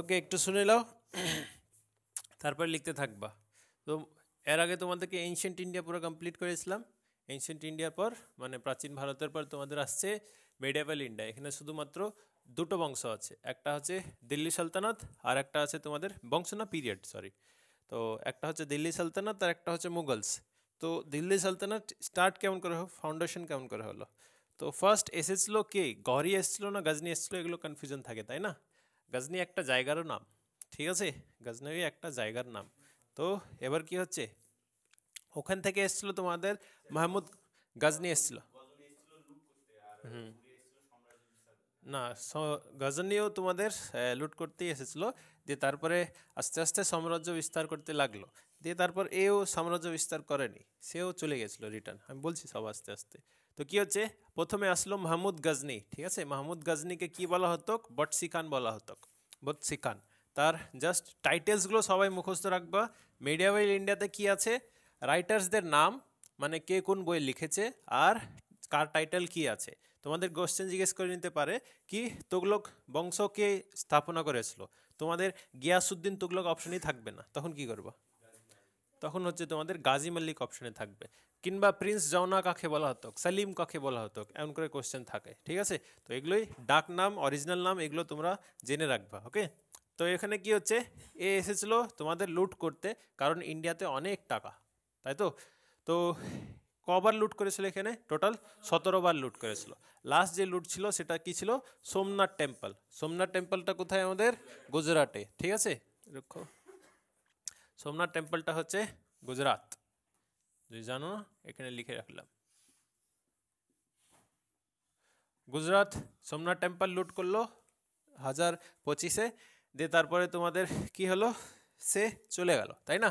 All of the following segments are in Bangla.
ওকে একটু শুনে নাও তারপর লিখতে থাকবা তো এর আগে তোমাদেরকে এনশিয়েন্ট ইন্ডিয়া পুরো কমপ্লিট করেছিলাম এনশিয়েন্ট ইন্ডিয়ার পর মানে প্রাচীন ভারতের পর তোমাদের আসছে মেডেভাল ইন্ডিয়া এখানে শুধুমাত্র দুটো বংশ আছে একটা হচ্ছে দিল্লি সালতানাত আর একটা আছে তোমাদের বংশ না পিরিয়ড সরি তো একটা হচ্ছে দিল্লি সালতানাত আর একটা হচ্ছে মুঘলস তো দিল্লি সালতানাত স্টার্ট কেমন করে হলো ফাউন্ডেশন কেমন করে হলো তো ফার্স্ট এসেছিলো কে গরি এসেছিলো না গাজনি এসেছিলো এগুলো কনফিউশন থাকে তাই না গজনি একটা জায়গারও নাম ঠিক আছে গজনবী একটা জায়গার নাম তো এবার কি হচ্ছে ওখান থেকে এসেছিলো তোমাদের মাহমুদ গজনি এসেছিল হুম না গজনীও তোমাদের লুট করতেই এসেছিল দিয়ে তারপরে আস্তে আস্তে সাম্রাজ্য বিস্তার করতে লাগলো দিয়ে তারপর এও সাম্রাজ্য বিস্তার করেনি সেও চলে গেছিল রিটার্ন আমি বলছি সব আস্তে আস্তে তো কী হচ্ছে প্রথমে আসলো মাহমুদ গাজনি ঠিক আছে মাহমুদ গাজনিকে কি বলা হতো বটসি খান বলা হতো বটসি খান তার জাস্ট টাইটেলসগুলো সবাই মুখস্থ রাখবা মিডিয়া ওয়েল ইন্ডিয়াতে কি আছে রাইটার্সদের নাম মানে কে কোন বই লিখেছে আর কার টাইটেল কি আছে তোমাদের কোশ্চেন জিজ্ঞেস করে নিতে পারে কি তুগলক বংশকে স্থাপনা করেছিল তোমাদের গিয়াসুদ্দিন তুগলক অপশনই থাকবে না তখন কি করবা তখন হচ্ছে তোমাদের গাজী মাল্লিক অপশনে থাকবে কিংবা প্রিন্স জওনা কাকে বলা হতো সালিম কাকে বলা হতো এমন করে কোশ্চেন থাকে ঠিক আছে তো এগুলোই ডাক নাম অরিজিনাল নাম এগুলো তোমরা জেনে রাখবা ওকে তো এখানে কি হচ্ছে এ এসেছিল তোমাদের লুট করতে কারণ ইন্ডিয়াতে অনেক টাকা তাই তো তো কবার লুট করেছিল এখানে টোটাল সতেরো বার লুট করেছিল লাস্ট যে লুট ছিল সেটা কি ছিল সোমনাথ টেম্পল সোমনাথ টেম্পলটা কোথায় আমাদের গুজরাটে ঠিক আছে রক্ষ সোমনাথ টেম্পলটা হচ্ছে গুজরাট যদি জানো এখানে লিখে রাখলাম গুজরাট সোমনাথ টেম্পল লুট করলো হাজার পঁচিশে দিয়ে তারপরে তোমাদের কি হলো সে চলে গেল তাই না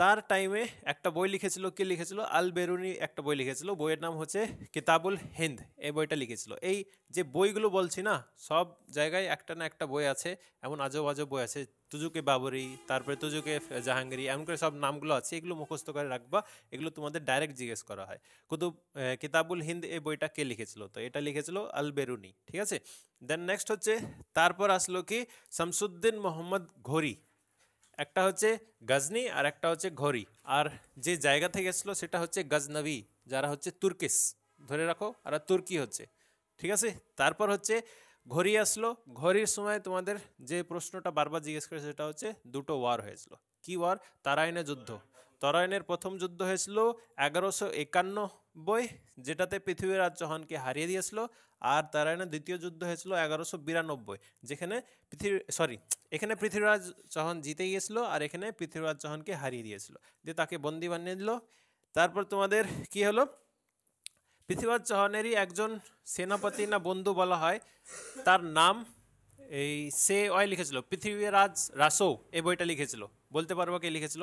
তার টাইমে একটা বই লিখেছিল কে লিখেছিল আল বেরুনি একটা বই লিখেছিল বইয়ের নাম হচ্ছে কিতাবুল হিন্দ এই বইটা লিখেছিল এই যে বইগুলো বলছি না সব জায়গায় একটা না একটা বই আছে এমন আজব আজব বই আছে তুজুকে বাবরি তারপরে তুজুকে জাহাঙ্গীর এমন করে সব নামগুলো আছে এগুলো মুখস্থ করে রাখবা এগুলো তোমাদের ডাইরেক্ট জিজ্ঞেস করা হয় কুতু কিতাবুল হিন্দ এই বইটা কে লিখেছিল তো এটা লিখেছিল আল বেরুনি ঠিক আছে দেন নেক্সট হচ্ছে তারপর আসলো কি শামসুদ্দিন মোহাম্মদ ঘোরি একটা হচ্ছে গজনি আর একটা হচ্ছে ঘরি আর যে জায়গা থেকে এসলো সেটা হচ্ছে গজনবী যারা হচ্ছে তুর্কিস ধরে রাখো আর তুর্কি হচ্ছে ঠিক আছে তারপর হচ্ছে ঘড়ি আসলো ঘড়ির সময় তোমাদের যে প্রশ্নটা বারবার জিজ্ঞেস করে সেটা হচ্ছে দুটো ওয়ার হয়েছিল কি ওয়ার তারায়নে যুদ্ধ তরায়নের প্রথম যুদ্ধ হয়েছিল এগারোশো একান্নব্বই যেটাতে পৃথিবীরাজ চৌহানকে হারিয়ে দিয়েছিল আর না দ্বিতীয় যুদ্ধ হয়েছিল এগারোশো বিরানব্বই যেখানে পৃথিবী সরি এখানে পৃথিবীরাজ চৌহান জিতে গিয়েছিল আর এখানে পৃথিবীরাজ চৌহানকে হারিয়ে দিয়েছিল দিয়ে তাকে বন্দি বানিয়ে দিল তারপর তোমাদের কি হলো পৃথিবীরাজ চৌহানেরই একজন সেনাপতি না বন্ধু বলা হয় তার নাম এই সে ওয়াই লিখেছিল পৃথিবীরাজ রাসো এই বইটা লিখেছিল বলতে পারবো কে লিখেছিল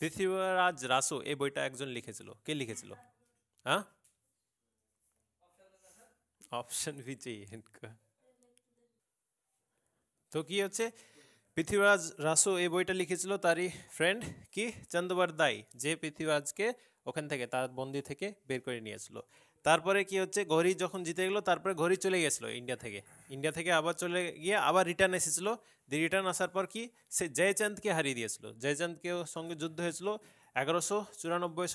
পৃথিবীরাজ রাসো এই বইটা একজন লিখেছিল কে লিখেছিল হ্যাঁ অপশন বি তো কি হচ্ছে পৃথিবীরাজ রাসু এই বইটা লিখেছিল তারই ফ্রেন্ড কি চন্দ্রবার দাই যে পৃথিবীরাজকে ওখান থেকে তার বন্দি থেকে বের করে নিয়েছিল তারপরে কি হচ্ছে ঘড়ি যখন জিতে গেলো তারপরে ঘড়ি চলে গেছিলো ইন্ডিয়া থেকে ইন্ডিয়া থেকে আবার চলে গিয়ে আবার রিটার্ন এসেছিলো রিটার্ন আসার পর কি সে জয়চাঁদকে হারিয়ে দিয়েছিল জয়চাঁদকেও সঙ্গে যুদ্ধ হয়েছিল এগারোশো চুরানব্বই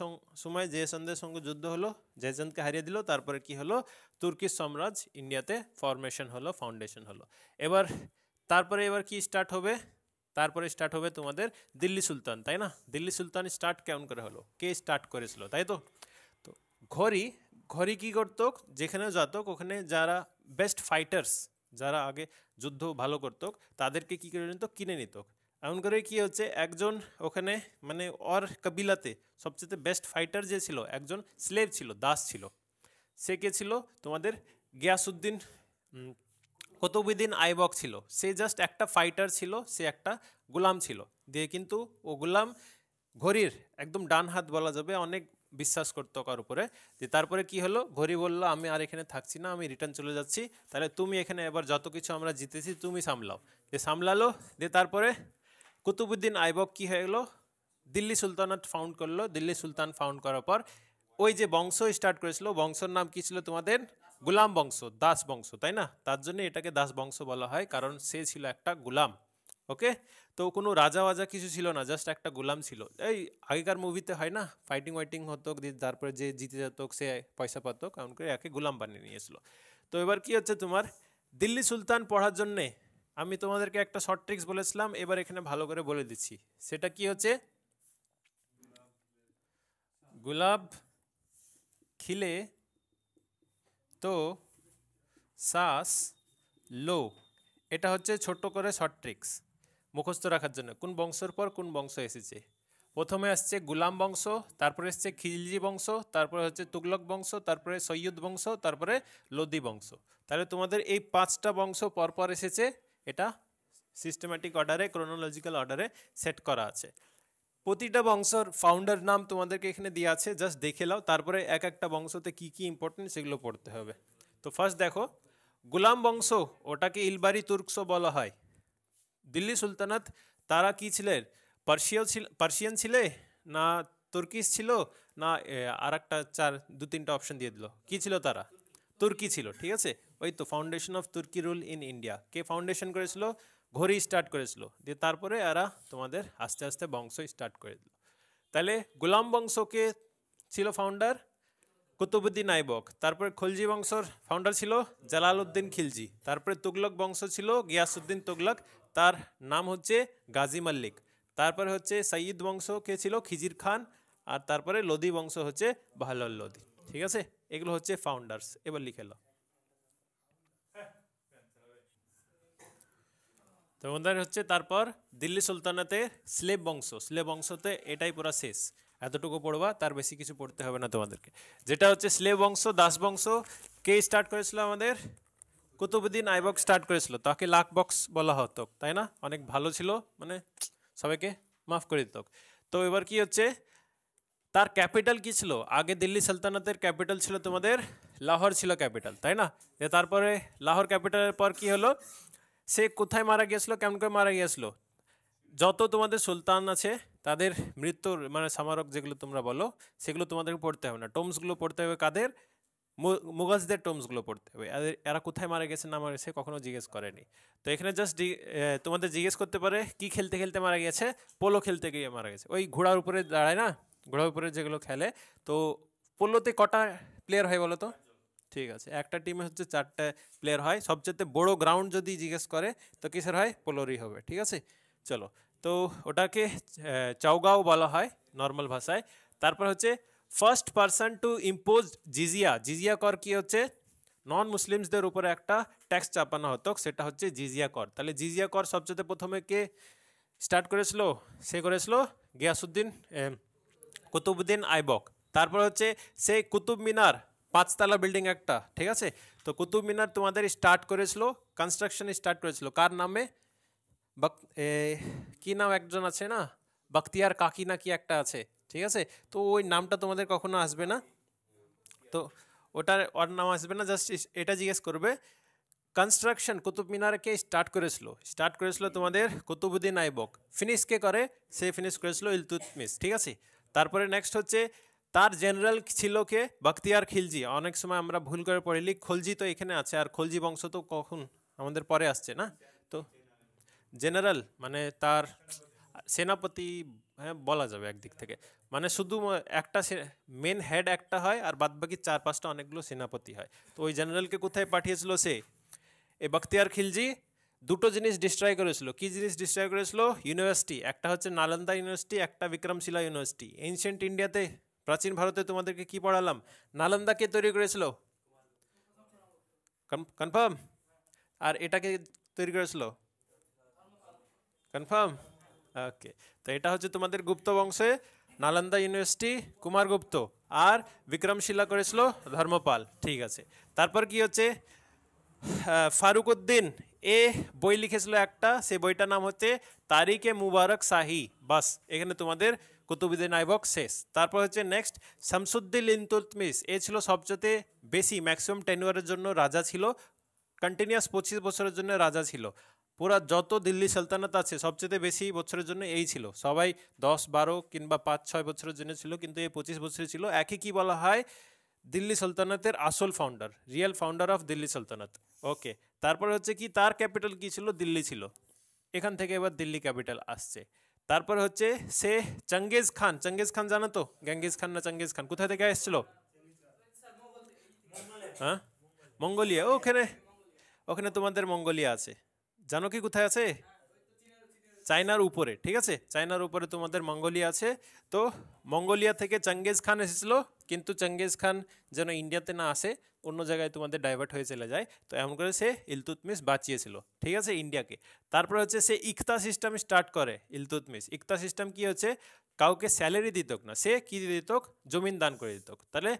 সময় জয়চন্দের সঙ্গে যুদ্ধ হলো জয়চন্দকে হারিয়ে দিল তারপরে কি হলো তুর্কি সম্রাজ ইন্ডিয়াতে ফরমেশন হলো ফাউন্ডেশন হলো এবার তারপরে এবার কি স্টার্ট হবে তারপরে স্টার্ট হবে তোমাদের দিল্লি সুলতান তাই না দিল্লি সুলতান স্টার্ট কেমন করে হলো কে স্টার্ট করেছিল তাই তো তো ঘরি ঘরি কী করতো যেখানে যত ওখানে যারা বেস্ট ফাইটার্স যারা আগে যুদ্ধ ভালো করত তাদেরকে কী করে নিত কিনে নিত এমন করে কি হচ্ছে একজন ওখানে মানে অর কবিলাতে সবচেয়ে বেস্ট ফাইটার যে ছিল একজন স্লেভ ছিল দাস ছিল সে কে ছিল তোমাদের গিয়াসুদ্দিন কতবিদিন আইবক ছিল সে জাস্ট একটা ফাইটার ছিল সে একটা গোলাম ছিল দিয়ে কিন্তু ও গোলাম ঘড়ির একদম ডান হাত বলা যাবে অনেক বিশ্বাস করতো কার উপরে যে তারপরে কি হলো ঘড়ি বললো আমি আর এখানে থাকছি না আমি রিটার্ন চলে যাচ্ছি তাহলে তুমি এখানে এবার যত কিছু আমরা জিতেছি তুমি সামলাও যে সামলালো দিয়ে তারপরে কুতুবুদ্দিন আইবক কি হয়ে গেলো দিল্লি সুলতানাত ফাউন্ড করলো দিল্লি সুলতান ফাউন্ড করার পর ওই যে বংশ স্টার্ট করেছিল বংশর নাম কি ছিল তোমাদের গুলাম বংশ দাস বংশ তাই না তার জন্য এটাকে দাস বংশ বলা হয় কারণ সে ছিল একটা গুলাম ওকে তো কোনো রাজা ওয়াজা কিছু ছিল না জাস্ট একটা গুলাম ছিল এই আগেকার মুভিতে হয় না ফাইটিং ওয়াইটিং হতো তারপরে যে জিতে যেত সে পয়সা পাতো কারণ করে একে গুলাম বানিয়ে নিয়েছিল তো এবার কি হচ্ছে তোমার দিল্লি সুলতান পড়ার জন্যে আমি তোমাদেরকে একটা শর্ট ট্রিক্স বলেছিলাম এবার এখানে ভালো করে বলে দিচ্ছি সেটা কি হচ্ছে গোলাপ খিলে তো সাস লো এটা হচ্ছে ছোট্ট করে শর্ট ট্রিক্স মুখস্থ রাখার জন্য কোন বংশর পর কোন বংশ এসেছে প্রথমে আসছে গুলাম বংশ তারপরে এসছে খিলজি বংশ তারপরে হচ্ছে তুগলক বংশ তারপরে সৈয়দ বংশ তারপরে লোদি বংশ তাহলে তোমাদের এই পাঁচটা বংশ পরপর এসেছে এটা সিস্টেম্যাটিক অর্ডারে ক্রোনোলজিক্যাল অর্ডারে সেট করা আছে প্রতিটা বংশর ফাউন্ডার নাম তোমাদেরকে এখানে দিয়ে আছে জাস্ট দেখে নাও তারপরে এক একটা বংশতে কি কি ইম্পর্টেন্ট সেগুলো পড়তে হবে তো ফার্স্ট দেখো গোলাম বংশ ওটাকে ইলবারি তুর্কস বলা হয় দিল্লি সুলতানাত তারা কি ছিলেন পার্সিয়াও ছিল পার্সিয়ান ছিলে না তুর্কিস ছিল না আর একটা চার দু তিনটা অপশন দিয়ে দিল কি ছিল তারা তুর্কি ছিল ঠিক আছে ওই তো ফাউন্ডেশন অফ তুর্কি রুল ইন ইন্ডিয়া কে ফাউন্ডেশন করেছিল ঘড়ি স্টার্ট করেছিল দিয়ে তারপরে এরা তোমাদের আস্তে আস্তে বংশ স্টার্ট করে দিল তাহলে গোলাম বংশকে ছিল ফাউন্ডার কুতুবুদ্দিন আইবক তারপরে খলজি বংশর ফাউন্ডার ছিল উদ্দিন খিলজি তারপরে তুগলক বংশ ছিল গিয়াসউদ্দিন তুগলক তার নাম হচ্ছে গাজী মাল্লিক তারপরে হচ্ছে সঈদ বংশ কে ছিল খিজির খান আর তারপরে লোদি বংশ হচ্ছে বাহাল লোদি ঠিক আছে এগুলো হচ্ছে ফাউন্ডার্স এবার লিখে লো তোমাদের হচ্ছে তারপর দিল্লি সুলতানাতে স্লেব বংশ স্লেব বংশতে এটাই পুরা শেষ এতটুকু পড়বা তার বেশি কিছু পড়তে হবে না তোমাদেরকে যেটা হচ্ছে স্লেব বংশ দাস বংশ কে স্টার্ট করেছিল আমাদের কুতুবুদ্দিন আইবক স্টার্ট করেছিল তাকে লাখ বক্স বলা হতো তাই না অনেক ভালো ছিল মানে সবাইকে মাফ করে দিত তো এবার কি হচ্ছে তার ক্যাপিটাল কি ছিল আগে দিল্লি সালতানাতের ক্যাপিটাল ছিল তোমাদের লাহোর ছিল ক্যাপিটাল তাই না তারপরে লাহোর ক্যাপিটালের পর কি হলো সে কোথায় মারা গিয়েছিল কেমন করে মারা গিয়েছিল যত তোমাদের সুলতান আছে তাদের মৃত্যুর মানে স্মারক যেগুলো তোমরা বলো সেগুলো তোমাদেরকে পড়তে হবে না টোমসগুলো পড়তে হবে কাদের মুগলসদের টোমসগুলো পড়তে হবে এরা কোথায় মারা গেছে না মারা গেছে কখনো জিজ্ঞেস করেনি তো এখানে জাস্ট তোমাদের জিজ্ঞেস করতে পারে কি খেলতে খেলতে মারা গেছে পোলো খেলতে গিয়ে মারা গেছে ওই ঘোড়ার উপরে দাঁড়ায় না ঘোড়ার উপরে যেগুলো খেলে তো পোলোতে কটা প্লেয়ার হয় বলো তো ঠিক আছে একটা টিমে হচ্ছে চারটে প্লেয়ার হয় সবচেয়ে বড় গ্রাউন্ড যদি জিজ্ঞেস করে তো কিসের হয় পোলোরই হবে ঠিক আছে চলো তো ওটাকে চাউগাও বলা হয় নর্মাল ভাষায় তারপর হচ্ছে ফার্স্ট পার্সন টু ইম্পোজ জিজিয়া জিজিয়া কর কি হচ্ছে নন মুসলিমসদের উপরে একটা ট্যাক্স চাপানো হতো সেটা হচ্ছে জিজিয়া কর তাহলে জিজিয়া কর সবচেয়ে প্রথমে কে স্টার্ট করেছিল সে করেছিল গিয়াসুদ্দিন কুতুবুদ্দিন আইবক তারপর হচ্ছে সেই কুতুব মিনার পাঁচতলা বিল্ডিং একটা ঠিক আছে তো কুতুব মিনার তোমাদের স্টার্ট করেছিল কনস্ট্রাকশন স্টার্ট করেছিল কার নামে কি নাম একজন আছে না বাক্তিয়ার কাকি না কি একটা আছে ঠিক আছে তো ওই নামটা তোমাদের কখনো আসবে না তো ওটার ওর নাম আসবে না জাস্ট এটা জিজ্ঞেস করবে কনস্ট্রাকশন কুতুব মিনারকে স্টার্ট করেছিল স্টার্ট করেছিল তোমাদের কুতুবুদ্দিন আইবক ফিনিশকে করে সে ফিনিশ করেছিল ইলতুতমিস ঠিক আছে তারপরে নেক্সট হচ্ছে তার জেনারেল ছিল কে বখতিয়ার খিলজি অনেক সময় আমরা ভুল করে পড়ে লিখ খলজি তো এখানে আছে আর খলজি বংশ তো কখন আমাদের পরে আসছে না তো জেনারেল মানে তার সেনাপতি হ্যাঁ বলা যাবে একদিক থেকে মানে শুধু একটা মেন হেড একটা হয় আর বাকি চার পাঁচটা অনেকগুলো সেনাপতি হয় তো ওই জেনারেলকে কোথায় পাঠিয়েছিল সে এ বখতিয়ার খিলজি দুটো জিনিস ডিস্ট্রয় করেছিল কি জিনিস ডিস্ট্রয় করেছিল ইউনিভার্সিটি একটা হচ্ছে নালন্দা ইউনিভার্সিটি একটা বিক্রমশিলা ইউনিভার্সিটি এনশিয়েন্ট ইন্ডিয়াতে প্রাচীন ভারতে তোমাদেরকে কি পড়ালাম নালন্দা কে তৈরি করেছিল কনফার্ম আর এটাকে তৈরি করেছিল কনফার্ম ওকে তো এটা হচ্ছে তোমাদের গুপ্ত বংশে নালন্দা ইউনিভার্সিটি কুমারগুপ্ত আর বিক্রমশিলা করেছিল ধর্মপাল ঠিক আছে তারপর কি হচ্ছে ফারুক উদ্দিন এ বই লিখেছিল একটা সে বইটার নাম হচ্ছে তারিখে মুবারক শাহি বাস এখানে তোমাদের কুতুবুদ্দিন আইবক শেষ তারপর হচ্ছে নেক্সট শামসুদ্দিন ইন্তুতমিস এ ছিল সবচেয়ে বেশি ম্যাক্সিমাম টেনুয়ারের জন্য রাজা ছিল কন্টিনিউয়াস পঁচিশ বছরের জন্য রাজা ছিল পুরা যত দিল্লি সালতানাত আছে সবচেয়ে বেশি বছরের জন্য এই ছিল সবাই দশ বারো কিংবা পাঁচ ছয় বছরের জন্য ছিল কিন্তু এই পঁচিশ বছরে ছিল একে কি বলা হয় দিল্লি সালতানাতের আসল founder real founder of Delhi সালতানাত ওকে তারপর হচ্ছে কি তার ক্যাপিটাল কী ছিল দিল্লি ছিল এখান থেকে এবার দিল্লি ক্যাপিটাল আসছে তারপর হচ্ছে সে চঙ্গেজ খান চঙ্গেজ খান জানো তো গ্যাঙ্গেজ খান না চঙ্গেজ খান কোথা থেকে এসেছিল হ্যাঁ মঙ্গোলিয়া ওখানে ওখানে তোমাদের মঙ্গোলিয়া আছে জানো কি কোথায় আছে চায়নার উপরে ঠিক আছে চায়নার উপরে তোমাদের মঙ্গোলিয়া আছে তো মঙ্গোলিয়া থেকে চাঙ্গেজ খান এসেছিলো কিন্তু চঙ্গেজ খান যেন ইন্ডিয়াতে না আসে অন্য জায়গায় তোমাদের ডাইভার্ট হয়ে চলে যায় তো এমন করে সে ইলতুতমিস বাঁচিয়েছিল ঠিক আছে ইন্ডিয়াকে তারপর হচ্ছে সে ইকতা সিস্টেম স্টার্ট করে ইলতুতমিস ইকতা সিস্টেম কি হচ্ছে কাউকে স্যালারি দিত না সে কি দিত জমিন দান করে দিত তাহলে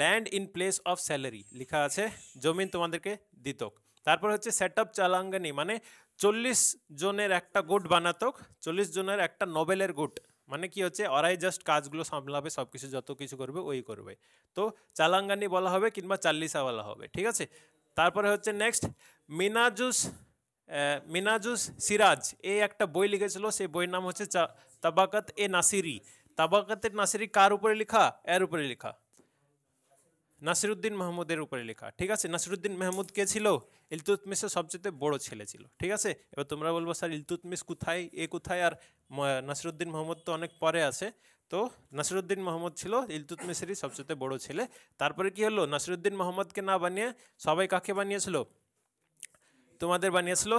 land in place of salary লেখা আছে জমিন তোমাদেরকে দিত তারপর হচ্ছে সেট আপ চালাঙ্গানি মানে চল্লিশ জনের একটা গুট বানাতক চল্লিশ জনের একটা নোবেলের গুট মানে কি হচ্ছে ওরাই জাস্ট কাজগুলো সামলাবে সব কিছু যত কিছু করবে ওই করবে তো চালাঙ্গানি বলা হবে কিংবা চাল্লিশা বলা হবে ঠিক আছে তারপরে হচ্ছে নেক্সট মিনাজুস মিনাজুস সিরাজ এই একটা বই লিখেছিল সেই বইয়ের নাম হচ্ছে তাবাকাত এ নাসিরি তাবাকাত এ নাসিরি কার উপরে লেখা এর উপরে লিখা নাসিরুদ্দিন মাহমুদের উপরে লেখা ঠিক আছে নাসিরুদ্দিন মাহমুদ কে ছিল ইলতুতমিসের সবচেয়ে বড় ছেলে ছিল ঠিক আছে এবার তোমরা বলবো স্যার ইলতুতমিস কোথায় এ কোথায় আর নাসিরুদ্দিন মাহমুদ তো অনেক পরে আছে তো নাসিরুদ্দিন মোহাম্মদ ছিল ইলতুতমিসেরই সবচেয়ে বড় ছেলে তারপরে কি হলো নাসিরুদ্দিন মোহাম্মদকে না বানিয়ে সবাই কাকে বানিয়েছিল তোমাদের বানিয়েছিল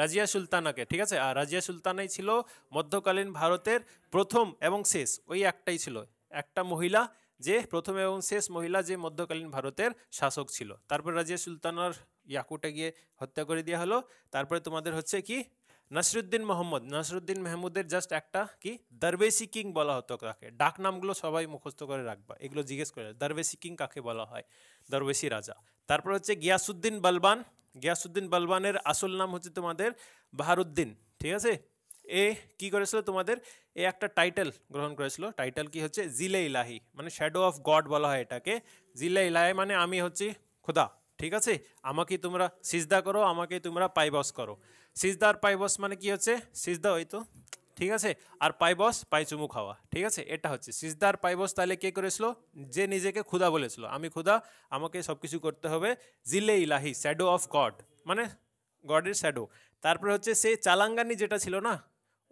রাজিয়া সুলতানাকে ঠিক আছে আর রাজিয়া সুলতানাই ছিল মধ্যকালীন ভারতের প্রথম এবং শেষ ওই একটাই ছিল একটা মহিলা যে প্রথম এবং শেষ মহিলা যে মধ্যকালীন ভারতের শাসক ছিল তারপর রাজিয়া সুলতানার ইয়াকুটা গিয়ে হত্যা করে দেওয়া হলো তারপরে তোমাদের হচ্ছে কি নাসিরুদ্দিন মোহাম্মদ নাসিরুদ্দিন মেহমুদের জাস্ট একটা কি দারবেসি কিং বলা হতো কাকে ডাক নামগুলো সবাই মুখস্থ করে রাখবা এগুলো জিজ্ঞেস করে দারবেসি কিং কাকে বলা হয় দারবেসি রাজা তারপর হচ্ছে গিয়াসুদ্দিন বালবান গিয়াসুদ্দিন বালবানের আসল নাম হচ্ছে তোমাদের বাহারুদ্দিন ঠিক আছে এ কি করেছিল তোমাদের এ একটা টাইটেল গ্রহণ করেছিল টাইটেল কি হচ্ছে জিলে ইলাহি মানে শ্যাডো অফ গড বলা হয় এটাকে জিলে ইলাহি মানে আমি হচ্ছি খোদা ঠিক আছে আমাকে তোমরা সিজদা করো আমাকে তোমরা পাইবস করো সিজদা আর পাইবস মানে কি হচ্ছে সিজদা ওই তো ঠিক আছে আর পাইবস পাইচুমু খাওয়া ঠিক আছে এটা হচ্ছে সিজদার পাইবস তাহলে কে করেছিল যে নিজেকে ক্ষুদা বলেছিল আমি ক্ষুদা আমাকে সব কিছু করতে হবে জিলে ইলাহি শ্যাডো অফ গড মানে গডের শ্যাডো তারপরে হচ্ছে সেই চালাঙ্গানি যেটা ছিল না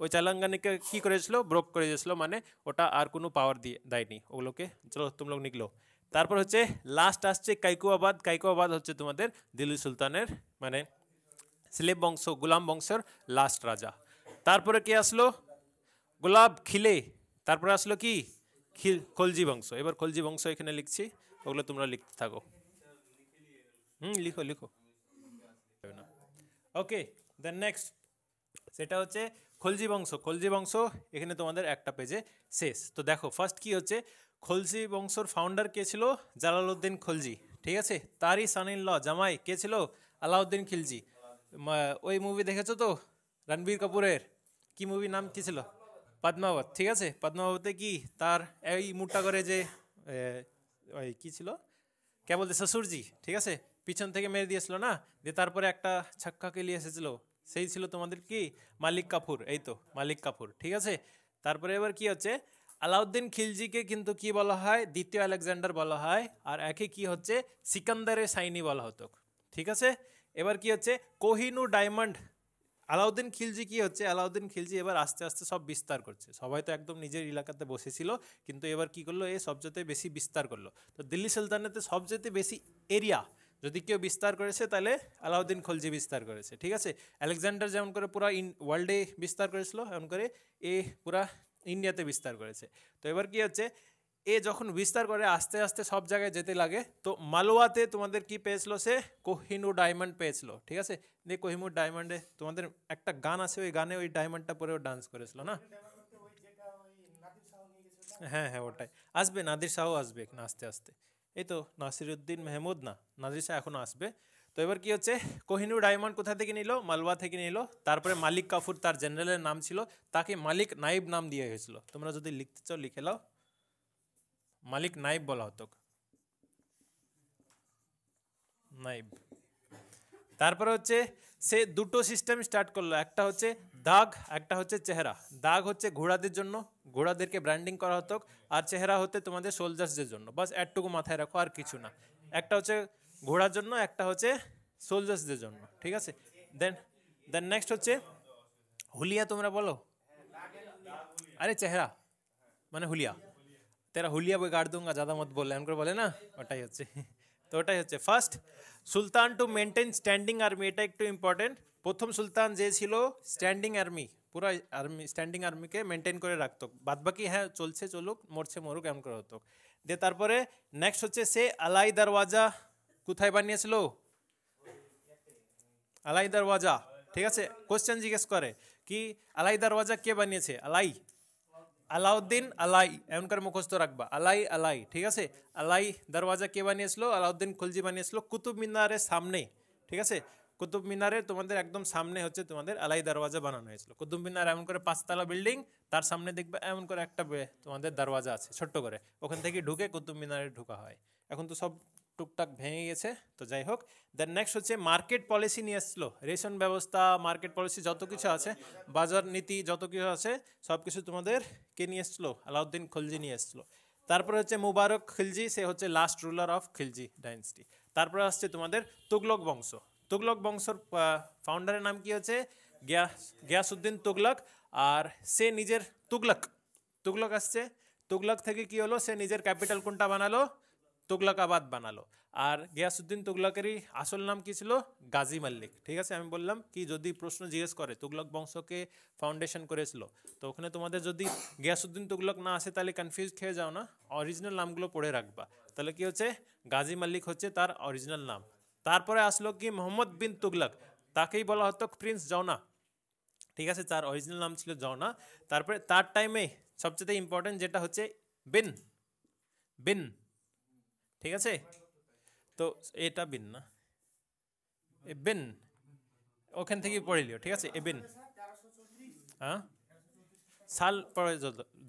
ওই চালাঙ্গানিকে কী করে দিয়েছিলো ব্রোক করে দিয়েছিলো মানে ওটা আর কোনো পাওয়ার দিয়ে দেয়নি ওগুলোকে চলো তোমরা নিকলো তারপর হচ্ছে লাস্ট আসছে কাইকুয়াবাদ কাইকুয়াবাদ হচ্ছে তোমাদের দিল্লি সুলতানের মানে সিলেব বংশ গুলাম বংশের লাস্ট রাজা তারপরে কে আসলো গোলাপ খিলে তারপরে আসলো কি খিল খলজি বংশ এবার খলজি বংশ এখানে লিখছি ওগুলো তোমরা লিখতে থাকো হুম লিখো লিখো ওকে দেন নেক্সট সেটা হচ্ছে খলজি বংশ খলজি বংশ এখানে তোমাদের একটা পেজে শেষ তো দেখো ফার্স্ট কি হচ্ছে খলজি বংশর ফাউন্ডার কে ছিল জালালউদ্দিন খলজি ঠিক আছে তারই সানিন ল জামাই কে ছিল আলাউদ্দিন খিলজি ওই মুভি দেখেছো তো রণবীর কাপুরের কি মুভি নাম কি ছিল পদ্মাবত ঠিক আছে পদ্মাবতে কি তার এই মুটটা করে যে ওই কী ছিল কে বলতে শ্বশুরজি ঠিক আছে পিছন থেকে মেরে দিয়েছিল না দিয়ে তারপরে একটা ছাক্কা কেলিয়ে এসেছিলো সেই ছিল তোমাদের কি মালিক কাপুর এই তো মালিক কাপুর ঠিক আছে তারপরে এবার কি হচ্ছে আলাউদ্দিন খিলজিকে কিন্তু কি বলা হয় দ্বিতীয় আলেকজান্ডার বলা হয় আর একে কি হচ্ছে সিকান্দারে সাইনি বলা হতো ঠিক আছে এবার কি হচ্ছে কোহিনু ডায়মন্ড আলাউদ্দিন খিলজি কি হচ্ছে আলাউদ্দিন খিলজি এবার আস্তে আস্তে সব বিস্তার করছে সবাই তো একদম নিজের এলাকাতে বসেছিল কিন্তু এবার কি করলো এ সবচেয়ে বেশি বিস্তার করলো তো দিল্লি সুলতানেতে সবচেয়ে বেশি এরিয়া যদি কেউ বিস্তার করেছে তাহলে আলাউদ্দিন খলজি বিস্তার করেছে ঠিক আছে আলেকজান্ডার যেমন করে পুরা ইন ওয়ার্ল্ডে বিস্তার করেছিল এমন করে এ পুরা ইন্ডিয়াতে বিস্তার করেছে তো এবার কি হচ্ছে এ যখন বিস্তার করে আস্তে আস্তে সব জায়গায় যেতে লাগে তো মালোয়াতে তোমাদের কি পেয়েছিল সে কোহিনু ডায়মন্ড পেয়েছিল ঠিক আছে দিয়ে কোহিমুর ডায়মন্ডে তোমাদের একটা গান আছে ওই গানে ওই ডায়মন্ডটা পরেও ডান্স করেছিল না হ্যাঁ হ্যাঁ ওটাই আসবে নাদির শাহও আসবে আস্তে আস্তে এই তো নাসিরুদ্দিন মেহমুদ না নাজিসা এখনও আসবে তো এবার কি হচ্ছে কোহিনুর ডায়মন্ড কোথা থেকে নিল মালওয়া থেকে নিল তারপরে মালিক কাফুর তার জেনারেলের নাম ছিল তাকে মালিক নাইব নাম দিয়ে হয়েছিল তোমরা যদি লিখতে চাও লিখে নাও মালিক নাইব বলা হতো নাইব তারপরে হচ্ছে সে দুটো সিস্টেম স্টার্ট করলো একটা হচ্ছে দাগ একটা হচ্ছে চেহারা দাগ হচ্ছে ঘোড়াদের জন্য ঘোড়াদেরকে ব্র্যান্ডিং করা হতো আর চেহারা হতে তোমাদের সোলজার্সদের জন্য বাস একটুকু মাথায় রাখো আর কিছু না একটা হচ্ছে ঘোড়ার জন্য একটা হচ্ছে সোলজার্সদের জন্য ঠিক আছে দেন দেন নেক্সট হচ্ছে হুলিয়া তোমরা বলো আরে চেহারা মানে হুলিয়া তেরা হুলিয়া বই গাড় দুঙ্গা জাদা মত বললে এমন করে বলে না ওটাই হচ্ছে তো ওটাই হচ্ছে first sultan to maintain standing army এটা একটু ইম্পর্টেন্ট প্রথম সুলতান যে ছিল স্ট্যান্ডিং আর্মি পুরো আর্মি স্ট্যান্ডিং আর্মিকে মেনটেন করে রাখতো বাদবাকি হ্যাঁ চলছে চলুক মরছে মরুক এমন করে হতো দিয়ে তারপরে নেক্সট হচ্ছে সে আলাই দরওয়াজা কোথায় বানিয়েছিল আলাই দরওয়াজা ঠিক আছে কোশ্চেন জিজ্ঞেস করে কি আলাই দরওয়াজা কে বানিয়েছে আলাই আলাউদ্দিন আলাই এমন করে মুখস্থ রাখবা আলাই আলাই ঠিক আছে আলাই দরওয়াজা কে বানিয়েছিল আলাউদ্দিন খুলজি বানিয়েছিল কুতুব মিনারের সামনে ঠিক আছে কুতুব মিনারের তোমাদের একদম সামনে হচ্ছে তোমাদের আলাই দরওয়াজা বানানো হয়েছিল কুতুব মিনার এমন করে পাঁচতলা বিল্ডিং তার সামনে দেখবে এমন করে একটা তোমাদের দরওয়াজা আছে ছোট্ট করে ওখান থেকে ঢুকে কুতুব মিনারে ঢুকা হয় এখন তো সব টুকটাক ভেঙে গেছে তো যাই হোক দেন নেক্সট হচ্ছে মার্কেট পলিসি নিয়ে আসলো রেশন ব্যবস্থা মার্কেট পলিসি যত কিছু আছে বাজার নীতি যত কিছু আছে সব কিছু তোমাদের কে নিয়ে এসছিলো আলাউদ্দিন খলজি নিয়ে এসছিলো তারপরে হচ্ছে মুবারক খিলজি সে হচ্ছে last ruler of Khilji dynasty তারপরে আসছে তোমাদের তুগলক বংশ তুগলক বংশর ফাউন্ডারের নাম কি হচ্ছে গিয়া গিয়াসউদ্দিন তুগলক আর সে নিজের তুগলক তুগলক আসছে তুগলক থেকে কি হলো সে নিজের ক্যাপিটাল কোনটা বানালো তুগলকাবাদ বানালো আর গিয়াসুদ্দিন তুগলকেরই আসল নাম কী ছিল গাজী মাল্লিক ঠিক আছে আমি বললাম কি যদি প্রশ্ন জিজ্ঞেস করে তুগলক বংশকে ফাউন্ডেশন করেছিল তো ওখানে তোমাদের যদি গিয়াসুদ্দিন তুগলক না আসে তাহলে কনফিউজ খেয়ে যাও না অরিজিনাল নামগুলো পড়ে রাখবা তাহলে কি হচ্ছে গাজী মাল্লিক হচ্ছে তার অরিজিনাল নাম তারপরে আসলো কি মোহাম্মদ বিন তুগলক তাকেই বলা হতো প্রিন্স জওনা ঠিক আছে তার অরিজিনাল নাম ছিল জওনা তারপরে তার টাইমে সবচেয়ে ইম্পর্টেন্ট যেটা হচ্ছে বিন বিন ঠিক আছে তো এটা বিন না এ বিন ওখান থেকে পড়ে লিও ঠিক আছে এ বিন হ্যাঁ সাল পড়ার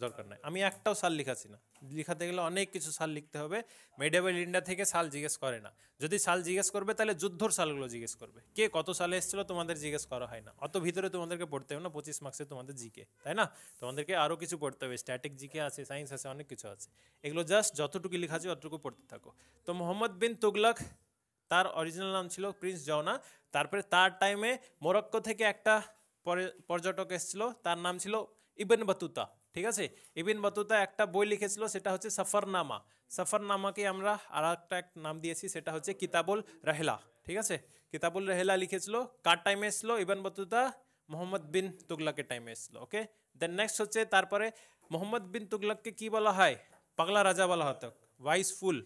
দরকার নাই আমি একটাও সাল লিখাছি না লিখাতে গেলে অনেক কিছু সাল লিখতে হবে মেডেবেল ইন্ডিয়া থেকে সাল জিজ্ঞেস করে না যদি সাল জিজ্ঞেস করবে তাহলে যুদ্ধর সালগুলো জিজ্ঞেস করবে কে কত সালে এসেছিল তোমাদের জিজ্ঞেস করা হয় না অত ভিতরে তোমাদেরকে পড়তে হবে না পঁচিশ মার্ক্সে তোমাদের জিকে তাই না তোমাদেরকে আরও কিছু পড়তে হবে স্ট্যাটিক জিকে আছে সায়েন্স আছে অনেক কিছু আছে এগুলো জাস্ট যতটুকু লেখা আছে অতটুকু পড়তে থাকো তো মোহাম্মদ বিন তুগলাক তার অরিজিনাল নাম ছিল প্রিন্স জওনা তারপরে তার টাইমে মোরক্কো থেকে একটা পর্যটক এসেছিল তার নাম ছিল ইবন বতুতা ঠিক আছে ইবন বতুতা একটা বই লিখেছিল সেটা হচ্ছে সফরনামা সফরনামাকে আমরা আরেকটা নাম দিয়েছি সেটা হচ্ছে কিতাবুল রাহলা ঠিক আছে কিতাবুল রাহলা লিখেছিল কার টাইমেছিল ইবন বতুতা মোহাম্মদ বিন তুঘলকের টাইমেছিল ওকে দ নেক্সট হচ্ছে তারপরে মোহাম্মদ বিন তুঘলক কে কি বলা হয় পাগলা রাজা বলা হতক ভাইস ফুল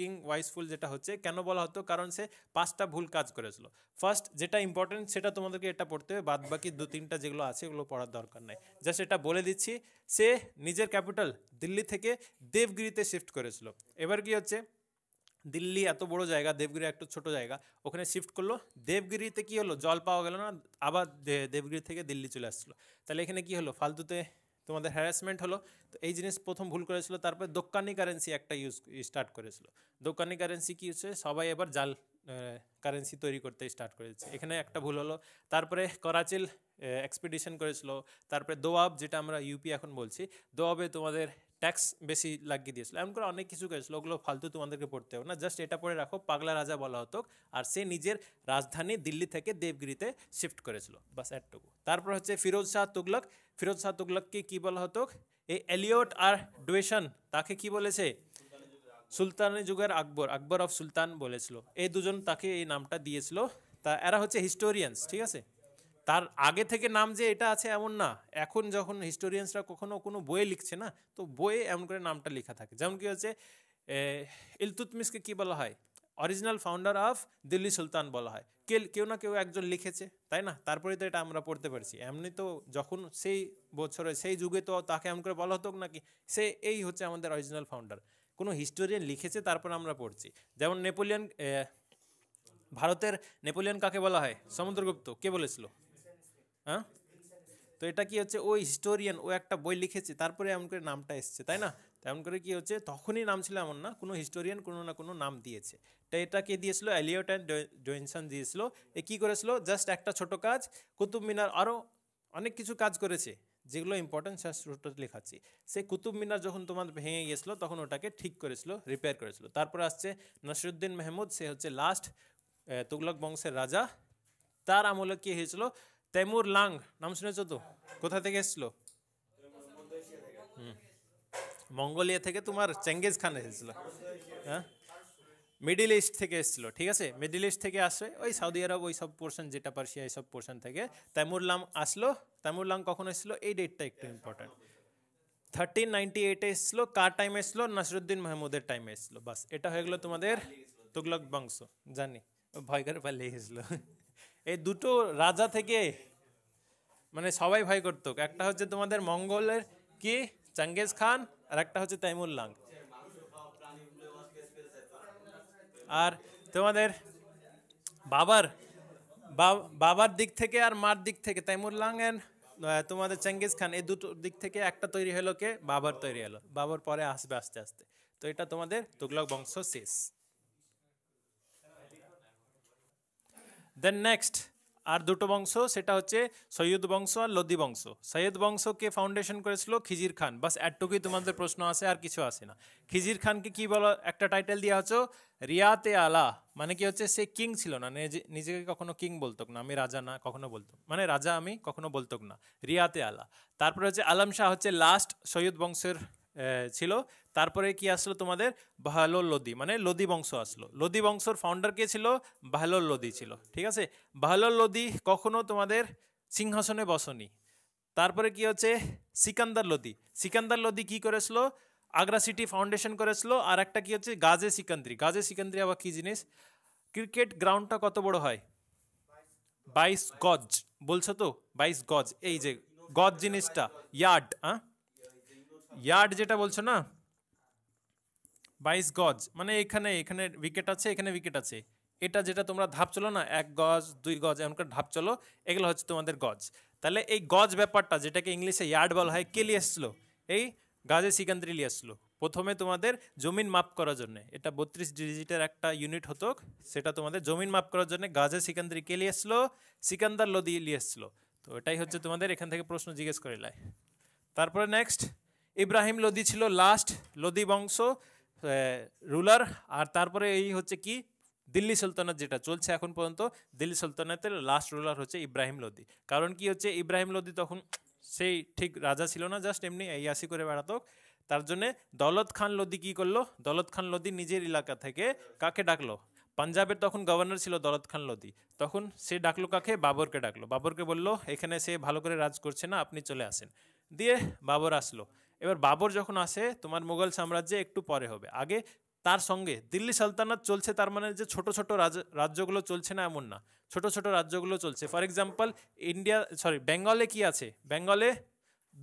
কিং ওয়াইসফুল যেটা হচ্ছে কেন বলা হতো কারণ সে পাঁচটা ভুল কাজ করেছিল ফার্স্ট যেটা ইম্পর্টেন্ট সেটা তোমাদেরকে এটা পড়তে হবে বাদ বাকি দু তিনটা যেগুলো আছে এগুলো পড়ার দরকার নাই জাস্ট এটা বলে দিচ্ছি সে নিজের ক্যাপিটাল দিল্লি থেকে দেবগিরিতে শিফট করেছিল এবার কি হচ্ছে দিল্লি এত বড় জায়গা দেবগিরি একটা ছোট জায়গা ওখানে শিফট করলো দেবগিরিতে কি হলো জল পাওয়া গেল না আবার দেবগিরি থেকে দিল্লি চলে আসছিলো তাহলে এখানে কি হলো ফালতুতে তোমাদের হ্যারাসমেন্ট হলো তো এই জিনিস প্রথম ভুল করেছিল তারপরে দোকানি কারেন্সি একটা ইউজ স্টার্ট করেছিল দোকানি কারেন্সি কী হচ্ছে সবাই এবার জাল কারেন্সি তৈরি করতে স্টার্ট করেছে এখানে একটা ভুল হলো তারপরে করাচিল এক্সপিডিশন করেছিল তারপরে দোয়াব যেটা আমরা ইউপি এখন বলছি দোয়াবে তোমাদের ট্যাক্স বেশি লাগিয়ে দিয়েছিল এমন করে অনেক কিছু করেছিল ওগুলো ফালতু তোমাদেরকে পড়তে হবে না জাস্ট এটা পড়ে রাখো পাগলা রাজা বলা হতো আর সে নিজের রাজধানী দিল্লি থেকে দেবগিরিতে শিফট করেছিল বাস এটটুকু তারপর হচ্ছে ফিরোজ শাহ তুগলক ফিরোজ শাহ তুগলককে কী বলা হতো এই অ্যালিওট আর ডুয়েশন তাকে কি বলেছে সুলতানি যুগের আকবর আকবর অফ সুলতান বলেছিল এই দুজন তাকে এই নামটা দিয়েছিল তা এরা হচ্ছে হিস্টোরিয়ান্স ঠিক আছে তার আগে থেকে নাম যে এটা আছে এমন না এখন যখন হিস্টোরিয়ানসরা কখনো কোনো বইয়ে লিখছে না তো বইয়ে এমন করে নামটা লেখা থাকে যেমন কি হচ্ছে ইলতুতমিসকে কি বলা হয় original founder of Delhi sultan বলা হয় কে কেউ না কেউ একজন লিখেছে তাই না তারপরে তো এটা আমরা পড়তে পারছি এমনি তো যখন সেই বছরে সেই যুগে তো তাকে এমন করে বলা হতো নাকি সে এই হচ্ছে আমাদের অরিজিনাল ফাউন্ডার কোনো হিস্টোরিয়ান লিখেছে তারপর আমরা পড়ছি যেমন নেপোলিয়ান ভারতের নেপোলিয়ান কাকে বলা হয় সমুদ্রগুপ্ত কে বলেছিল হ্যাঁ তো এটা কি হচ্ছে ওই হিস্টোরিয়ান ও একটা বই লিখেছে তারপরে এমন করে নামটা এসছে তাই না তেমন করে কি হচ্ছে তখনই নাম ছিল এমন না কোনো হিস্টোরিয়ান কোনো না কোনো নাম দিয়েছে তা এটা কে দিয়েছিল এলিয়ট অ্যান্ড জয়েনসন দিয়েছিল এ কী করেছিল জাস্ট একটা ছোট কাজ কুতুব মিনার আরও অনেক কিছু কাজ করেছে যেগুলো ইম্পর্টেন্ট ছোটো লেখাচ্ছি সে কুতুব মিনার যখন তোমার ভেঙে গিয়েছিলো তখন ওটাকে ঠিক করেছিল রিপেয়ার করেছিল তারপরে আসছে নসরুদ্দিন মেহমুদ সে হচ্ছে লাস্ট তুগলক বংশের রাজা তার আমলে কী হয়েছিল তেমুর লাং নাম শুনেছ তো কোথা থেকে এসছিল মঙ্গোলিয়া থেকে তোমার চেঙ্গেজ খান এসেছিল হ্যাঁ মিডিল ইস্ট থেকে এসেছিল ঠিক আছে মিডিল ইস্ট থেকে আসে ওই সৌদি আরব ওই সব পোর্শন যেটা পার্সিয়া এই সব পোর্শন থেকে তেমুরলাম আসলো তেমুরলাম কখন এসেছিল এই ডেটটা একটু ইম্পর্ট্যান্ট থার্টিন নাইনটি এইটে এসেছিলো কার টাইম এসেছিলো নাসিরুদ্দিন মাহমুদের টাইমে এসেছিলো বাস এটা হয়ে গেলো তোমাদের তুগলক বংশ জানি ভয় করে পালিয়ে এসেছিলো এই দুটো রাজা থেকে মানে সবাই ভয় করত একটা হচ্ছে তোমাদের মঙ্গলের কি চাঙ্গেজ খান আর একটা হচ্ছে তাইমুল লাং আর তোমাদের বাবার বাবার দিক থেকে আর মার দিক থেকে তাইমুর লাং অ্যান্ড তোমাদের চাঙ্গেজ খান এই দুটো দিক থেকে একটা তৈরি হলো কে বাবার তৈরি হলো বাবার পরে আসবে আস্তে আস্তে তো এটা তোমাদের তুগলক বংশ শেষ দেন নেক্সট আর দুটো বংশ সেটা হচ্ছে সৈয়দ বংশ আর লোদি বংশ সৈয়দ বংশকে ফাউন্ডেশন করেছিল খিজির খান বাস এটুকুই তোমাদের প্রশ্ন আসে আর কিছু আসে না খিজির খানকে কি বলো একটা টাইটেল দেওয়া হচ্ছে রিয়াতে আলা মানে কি হচ্ছে সে কিং ছিল না নিজেকে কখনো কিং বলতো না আমি রাজা না কখনো বলতো মানে রাজা আমি কখনো বলতো না রিয়াতে আলা তারপরে হচ্ছে আলম শাহ হচ্ছে লাস্ট সৈয়দ বংশের ছিল তারপরে কি আসলো তোমাদের ভালো লোদি মানে লোদি বংশ আসলো লোদি বংশর ফাউন্ডার কে ছিল ভালো লোদি ছিল ঠিক আছে বাহালোর লোদি কখনো তোমাদের সিংহাসনে বসনি তারপরে কি হচ্ছে সিকান্দার লোদি সিকান্দার লোদি কি করেছিল আগ্রা সিটি ফাউন্ডেশন করেছিল আর একটা কি হচ্ছে গাজে সিকান্দ্রি গাজে সিকান্দ্রি আবার কি জিনিস ক্রিকেট গ্রাউন্ডটা কত বড় হয় বাইশ গজ বলছো তো বাইশ গজ এই যে গজ জিনিসটা ইয়ার্ড হ্যাঁ ইয়ার্ড যেটা বলছো না বাইশ গজ মানে এখানে এখানে উইকেট আছে এখানে উইকেট আছে এটা যেটা তোমরা ধাপ চলো না এক গজ দুই গজ এমনকার ধাপ চলো এগুলো হচ্ছে তোমাদের গজ তাহলে এই গজ ব্যাপারটা যেটাকে ইংলিশে ইয়ার্ড বলা হয় কে নিয়ে এসছিলো এই গাজে সিকান্দ্রি নিয়ে এসছিলো প্রথমে তোমাদের জমিন মাপ করার জন্য এটা বত্রিশ ডিজিটের একটা ইউনিট হতো সেটা তোমাদের জমিন মাপ করার জন্য গাজে সিকান্দ্রি কে নিয়ে এসছিলো সিকান্দার লোদি নিয়ে এসছিলো তো এটাই হচ্ছে তোমাদের এখান থেকে প্রশ্ন জিজ্ঞেস করে লাই তারপরে নেক্সট ইব্রাহিম লোদি ছিল লাস্ট লোদি বংশ রুলার আর তারপরে এই হচ্ছে কি দিল্লি সুলতানাত যেটা চলছে এখন পর্যন্ত দিল্লি সুলতানাতের লাস্ট রুলার হচ্ছে ইব্রাহিম লোদি কারণ কি হচ্ছে ইব্রাহিম লোদি তখন সেই ঠিক রাজা ছিল না জাস্ট এমনি এই আসি করে বেড়াতো তার জন্যে দৌলত খান লোদি কি করলো দৌলত খান লোদি নিজের এলাকা থেকে কাকে ডাকলো পাঞ্জাবের তখন গভর্নর ছিল দৌলত খান লোদি তখন সে ডাকলো কাকে বাবরকে ডাকলো বাবরকে বললো এখানে সে ভালো করে রাজ করছে না আপনি চলে আসেন দিয়ে বাবর আসলো এবার বাবর যখন আসে তোমার মুঘল সাম্রাজ্যে একটু পরে হবে আগে তার সঙ্গে দিল্লি সালতানাত চলছে তার মানে যে ছোট ছোট রাজ্যগুলো চলছে না এমন না ছোট ছোট রাজ্যগুলো চলছে ফর এক্সাম্পল ইন্ডিয়া সরি বেঙ্গলে কি আছে বেঙ্গলে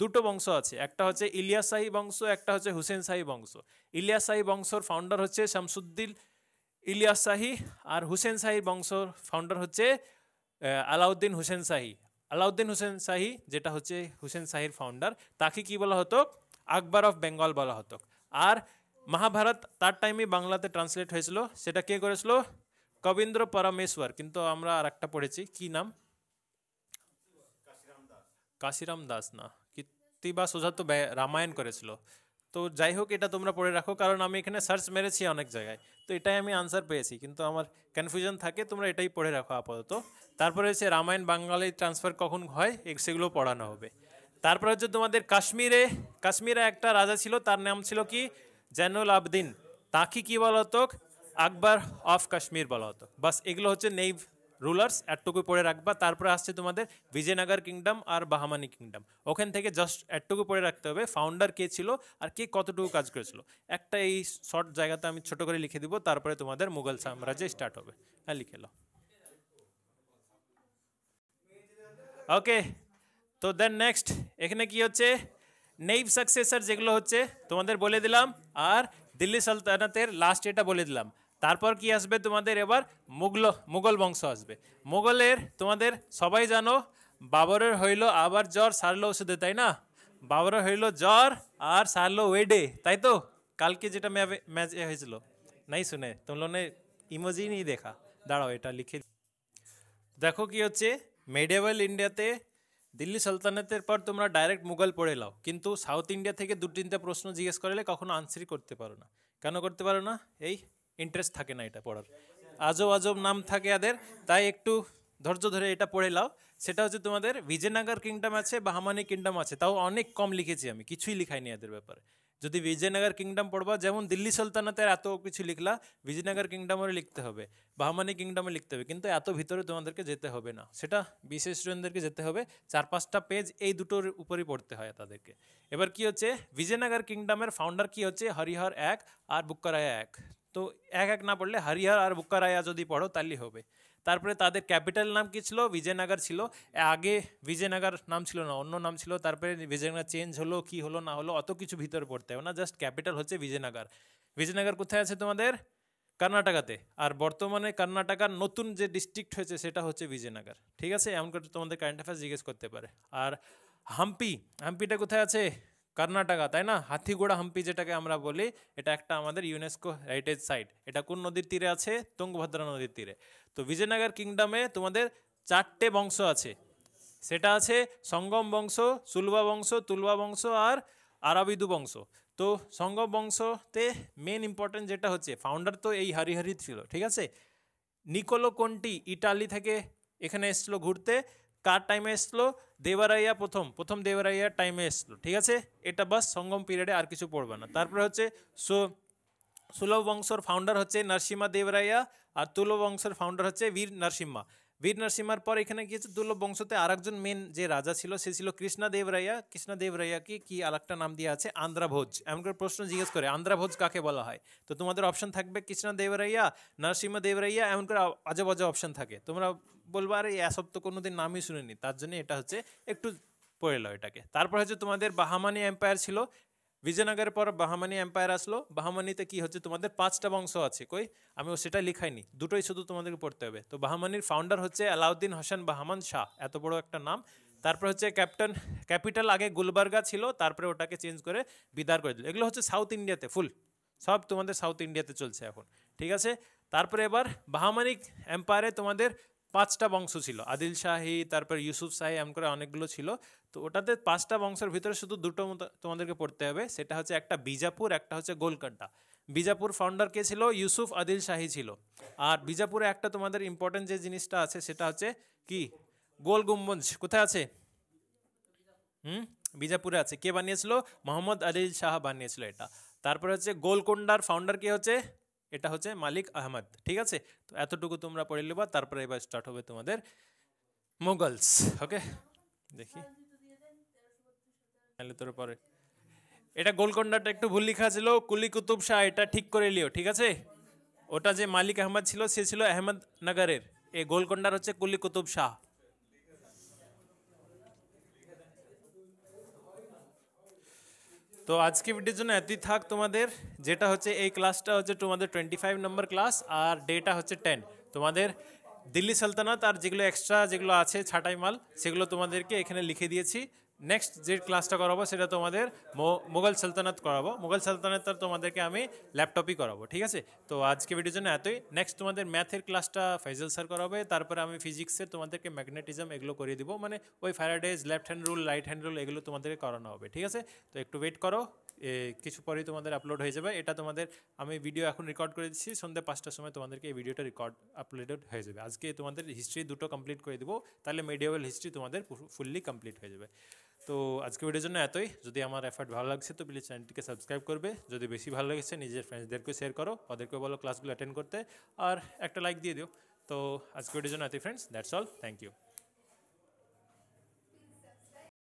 দুটো বংশ আছে একটা হচ্ছে ইলিয়াসাহি বংশ একটা হচ্ছে হুসেন শাহী বংশ ইলিয়াসাহি বংশর ফাউন্ডার হচ্ছে শামসুদ্দিন ইলিয়াসাহি আর হুসেন শাহী বংশর ফাউন্ডার হচ্ছে আলাউদ্দিন হুসেন শাহী আলাউদ্দিন হুসেন শাহী যেটা হচ্ছে হুসেন শাহীর ফাউন্ডার তাকে কি বলা হতো আকবর অফ বেঙ্গল বলা হতো আর মহাভারত তার টাইমে বাংলাতে ট্রান্সলেট হয়েছিল সেটা কে করেছিল কবীন্দ্র পরমেশ্বর কিন্তু আমরা আর একটা পড়েছি কি নাম কাশিরাম দাস না কৃত্তিবা সোজা তো রামায়ণ করেছিল তো যাই হোক এটা তোমরা পড়ে রাখো কারণ আমি এখানে সার্চ মেরেছি অনেক জায়গায় তো এটাই আমি আনসার পেয়েছি কিন্তু আমার কনফিউশন থাকে তোমরা এটাই পড়ে রাখো আপাতত তারপরে হচ্ছে রামায়ণ বাঙালি ট্রান্সফার কখন হয় সেগুলো পড়ানো হবে তারপর হচ্ছে তোমাদের কাশ্মীরে কাশ্মীরে একটা রাজা ছিল তার নাম ছিল কি জেনুল আবদিন তাকে কি বলা হতো আকবর অফ কাশ্মীর বলা হতো বাস এগুলো হচ্ছে নেইভ রুলার্স এটটুকু পড়ে রাখবা তারপরে আসছে তোমাদের বিজয়নগর কিংডম আর বাহামানি কিংডম ওখান থেকে জাস্ট এটটুকু পড়ে রাখতে হবে ফাউন্ডার কে ছিল আর কে কতটুকু কাজ করেছিল একটা এই শর্ট জায়গাতে আমি ছোট করে লিখে দিব তারপরে তোমাদের মুঘল সাম্রাজ্য স্টার্ট হবে হ্যাঁ লিখে লো ওকে তো দেন নেক্সট এখানে কি হচ্ছে নেইভ সাকসেসার যেগুলো হচ্ছে তোমাদের বলে দিলাম আর দিল্লি সালতানাতের লাস্ট এটা বলে দিলাম তারপর কি আসবে তোমাদের এবার মুগল মুঘল বংশ আসবে মুঘলের তোমাদের সবাই জানো বাবরের হইল আবার জ্বর সারলো ওষুধে তাই না বাবরের হইল জ্বর আর সারলো ওয়েডে তাই তো কালকে যেটা ম্যাচ হয়েছিল নাই শুনে তোমার ইমোজিনই দেখা দাঁড়াও এটা লিখে দেখো কি হচ্ছে মেডিয়েবল ইন্ডিয়াতে দিল্লি সালতানাতের পর তোমরা ডাইরেক্ট মুঘল পড়ে লাও কিন্তু সাউথ ইন্ডিয়া থেকে দু তিনটা প্রশ্ন জিজ্ঞেস করলে কখনো আনসারই করতে পারো না কেন করতে পারো না এই ইন্টারেস্ট থাকে না এটা পড়ার আজব আজব নাম থাকে এদের তাই একটু ধৈর্য ধরে এটা পড়ে লাও সেটা হচ্ছে তোমাদের বিজয়নগর কিংডম আছে বাহামানি কিংডম আছে তাও অনেক কম লিখেছি আমি কিছুই লিখাইনি এদের ব্যাপারে যদি বিজয়নগর কিংডম পড়বা যেমন দিল্লি সুলতানাতের এত কিছু লিখলা বিজয়নগর কিংডমের লিখতে হবে বাহমানি কিংডমে লিখতে হবে কিন্তু এত ভিতরে তোমাদেরকে যেতে হবে না সেটা বিশেষ স্টুডেন্টদেরকে যেতে হবে চার পাঁচটা পেজ এই দুটোর উপরেই পড়তে হয় তাদেরকে এবার কি হচ্ছে বিজয়নগর কিংডমের ফাউন্ডার কি হচ্ছে হরিহর এক আর বুকারায়া এক তো এক এক না পড়লে হরিহর আর বুকারায়া যদি পড়ো তাহলেই হবে তারপরে তাদের ক্যাপিটাল নাম কি ছিল বিজয়নগর ছিল আগে বিজয়নগর নাম ছিল না অন্য নাম ছিল তারপরে বিজয়নগর চেঞ্জ হলো কি হলো না হলো অত কিছু ভিতরে পড়তে হবে না জাস্ট ক্যাপিটাল হচ্ছে বিজয়নগর বিজয়নগর কোথায় আছে তোমাদের কর্ণাটকাতে আর বর্তমানে কর্ণাটকার নতুন যে ডিস্ট্রিক্ট হয়েছে সেটা হচ্ছে বিজয়নগর ঠিক আছে এমন করে তোমাদের কারেন্ট অ্যাফেয়ার্স জিজ্ঞেস করতে পারে আর হাম্পি হাম্পিটা কোথায় আছে কর্ণাটকা তাই না হাতিগোড়া হাম্পি যেটাকে আমরা বলি এটা একটা আমাদের ইউনেস্কো হেরিটেজ সাইট এটা কোন নদীর তীরে আছে তুঙ্গভদ্রা নদীর তীরে তো বিজয়নগর কিংডমে তোমাদের চারটে বংশ আছে সেটা আছে সঙ্গম বংশ সুলভা বংশ তুলবা বংশ আর আরাবিদু বংশ তো সঙ্গম বংশতে মেন ইম্পর্টেন্ট যেটা হচ্ছে ফাউন্ডার তো এই হরিহরি ছিল ঠিক আছে নিকোলো কোনটি ইটালি থেকে এখানে এসেছিলো ঘুরতে কার টাইমে এসলো দেবরাইয়া প্রথম প্রথম দেবরাইয়ার টাইমে এসলো ঠিক আছে এটা বাস সঙ্গম পিরিয়ডে আর কিছু পড়বে না তারপরে হচ্ছে সো সুলভ বংশর ফাউন্ডার হচ্ছে নরসিমা দেবরাইয়া আর তুলভ বংশের ফাউন্ডার হচ্ছে বীর নরসিম্মা বীর নরসিম্মার পর এখানে কি হচ্ছে দুর্লভ বংশতে আরেকজন মেন যে রাজা ছিল সে ছিল কৃষ্ণা দেবরাইয়া কৃষ্ণা দেবরাইয়া কি আরেকটা নাম দিয়ে আছে আন্ধ্রাভোজ এমন করে প্রশ্ন জিজ্ঞেস করে আন্ধ্রাভোজ কাকে বলা হয় তো তোমাদের অপশন থাকবে কৃষ্ণা দেবরাইয়া নরসিংহদেব দেবরাইয়া এমন করে আজব অজব অপশন থাকে তোমরা বলবার এই অ্যাসব তো কোনোদিন নামই শুনিনি তার জন্য এটা হচ্ছে একটু পড়ে লো এটাকে তারপর হচ্ছে তোমাদের বাহামানি এম্পায়ার ছিল বিজয়নগরের পর বাহামানি এম্পায়ার আসলো বাহামানিতে কি হচ্ছে তোমাদের পাঁচটা বংশ আছে কই আমি সেটা লিখাইনি দুটোই শুধু তোমাদেরকে পড়তে হবে তো বাহামানির ফাউন্ডার হচ্ছে আলাউদ্দিন হোসেন বাহামান শাহ এত বড় একটা নাম তারপর হচ্ছে ক্যাপ্টেন ক্যাপিটাল আগে গুলবার্গা ছিল তারপরে ওটাকে চেঞ্জ করে বিদার করে দিল এগুলো হচ্ছে সাউথ ইন্ডিয়াতে ফুল সব তোমাদের সাউথ ইন্ডিয়াতে চলছে এখন ঠিক আছে তারপরে এবার বাহামানিক এম্পায়ারে তোমাদের পাঁচটা বংশ ছিল আদিল শাহী তারপর ইউসুফ শাহি এমন করে অনেকগুলো ছিল তো ওটাতে পাঁচটা বংশের ভিতরে শুধু দুটো তোমাদেরকে পড়তে হবে সেটা হচ্ছে একটা বিজাপুর একটা হচ্ছে গোলকাড্ডা বিজাপুর ফাউন্ডার কে ছিল ইউসুফ আদিল শাহী ছিল আর বিজাপুরে একটা তোমাদের ইম্পর্টেন্ট যে জিনিসটা আছে সেটা হচ্ছে কি গোল গুম্বঞ্জ কোথায় আছে হুম বিজাপুরে আছে কে বানিয়েছিল মোহাম্মদ আদিল শাহ বানিয়েছিল এটা তারপরে হচ্ছে গোলকোন্ডার ফাউন্ডার কে হচ্ছে এটা হচ্ছে মালিক আহমদ ঠিক আছে তো এতটুকু তোমরা পড়ে নেবা তারপরে এবার স্টার্ট হবে তোমাদের মোগলস ওকে দেখি তাহলে তোর পরে এটা গোলকন্ডাটা একটু ভুল লেখা ছিল কুলি কুতুব শাহ এটা ঠিক করে নিও ঠিক আছে ওটা যে মালিক আহমদ ছিল সে ছিল নগরের এই গোলকন্ডার হচ্ছে কুলি কুতুব শাহ তো আজকে ভিডিওর জন্য এতই থাক তোমাদের যেটা হচ্ছে এই ক্লাসটা হচ্ছে তোমাদের টোয়েন্টি ফাইভ নম্বর ক্লাস আর ডেটা হচ্ছে টেন তোমাদের দিল্লি সালতানাত আর যেগুলো এক্সট্রা যেগুলো আছে ছাটাই মাল সেগুলো তোমাদেরকে এখানে লিখে দিয়েছি নেক্সট যে ক্লাসটা করাবো সেটা তোমাদের মোগল সালতানাত করাবো মোগল সালতানাতটা তোমাদেরকে আমি ল্যাপটপই করাবো ঠিক আছে তো আজকে ভিডিওর জন্য এতই নেক্সট তোমাদের ম্যাথের ক্লাসটা ফাইজাল স্যার করাবে তারপরে আমি ফিজিক্সের তোমাদেরকে ম্যাগনেটিজম এগুলো করিয়ে দিব মানে ওই Faraday's left hand rule right hand rule এগুলো তোমাদেরকে করানো হবে ঠিক আছে তো একটু ওয়েট করো কিছু পরেই তোমাদের আপলোড হয়ে যাবে এটা তোমাদের আমি ভিডিও এখন রেকর্ড করে দিচ্ছি সন্ধ্যা পাঁচটার সময় তোমাদেরকে এই ভিডিওটা রেকর্ড আপলোডেড হয়ে যাবে আজকে তোমাদের হিস্ট্রি দুটো কমপ্লিট করে দেবো তাহলে মিডিয়াবেল হিস্ট্রি তোমাদের ফুললি কমপ্লিট হয়ে যাবে তো আজকে ভিডিওর জন্য এতই যদি আমার এফার্ট ভালো লাগছে তো প্লিজ চ্যানেলটিকে সাবস্ক্রাইব করবে যদি বেশি ভালো লেগেছে নিজের ফ্রেন্ডসদেরকে শেয়ার করো ওদেরকে বলো ক্লাসগুলো অ্যাটেন্ড করতে আর একটা লাইক দিয়ে দিও তো আজকে ভিডিওর জন্য এতই friends that's all thank you